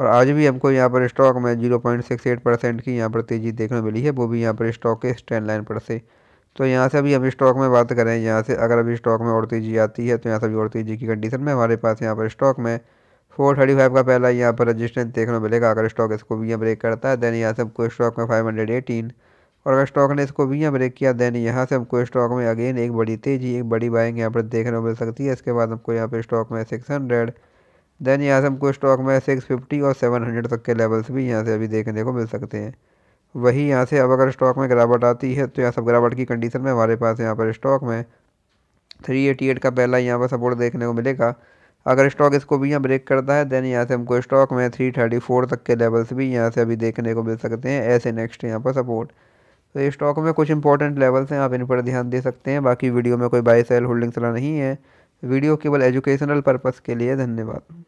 और आज भी हमको यहाँ पर स्टॉक में zero point six eight percent की यहाँ पर तेज़ी देखने मिली है वो भी यहाँ पर स्टॉक के स्टैंड लाइन पर से तो यहाँ से अभी हम स्टॉक में बात करें यहाँ से अगर अभी स्टॉक में और तेज़ी आती है तो यहाँ से अभी और तेज़ी की कंडीशन में हमारे पास यहाँ पर स्टॉक में फोर थर्टी फाइव का पहला यहाँ पर रजिस्टेंस देखने को मिलेगा अगर स्टॉक इसको भी यहाँ ब्रेक करता है देन यहाँ से हमको स्टॉक में फाइव हंड्रेड एटीन और अगर स्टॉक ने इसको भी यहाँ ब्रेक किया देन यहाँ से हमको स्टॉक में अगेन एक बड़ी तेज़ी एक बड़ी बाइंग यहाँ पर देखने को मिल सकती है इसके बाद हमको यहाँ पर स्टॉक में सिक्स हंड्रेड देन यहाँ से हमको स्टॉक में सिक्स फिफ्टी और सेवन हंड्रेड तक के लेवल्स भी यहाँ से अभी देखने को मिल सकते हैं वही यहाँ से अब अगर स्टॉक में गिरावट आती है तो यहाँ सब गिरावट की कंडीशन में हमारे पास यहाँ पर स्टॉक में थ्री एटी एट का पहला यहाँ पर सपोर्ट देखने को मिलेगा अगर स्टॉक इसको भी यहाँ ब्रेक करता है देन यहाँ से हमको स्टॉक में थ्री थर्टी फोर तक के लेवल्स भी यहाँ से अभी देखने को मिल सकते हैं ऐसे नेक्स्ट यहाँ पर सपोर्ट तो ये स्टॉक में कुछ इंपॉर्टेंट लेवल्स हैं आप इन पर ध्यान दे सकते हैं बाकी वीडियो में कोई बाई सेल होल्डिंग सलाह नहीं है वीडियो केवल एजुकेशनल पर्पज़ के लिए धन्यवाद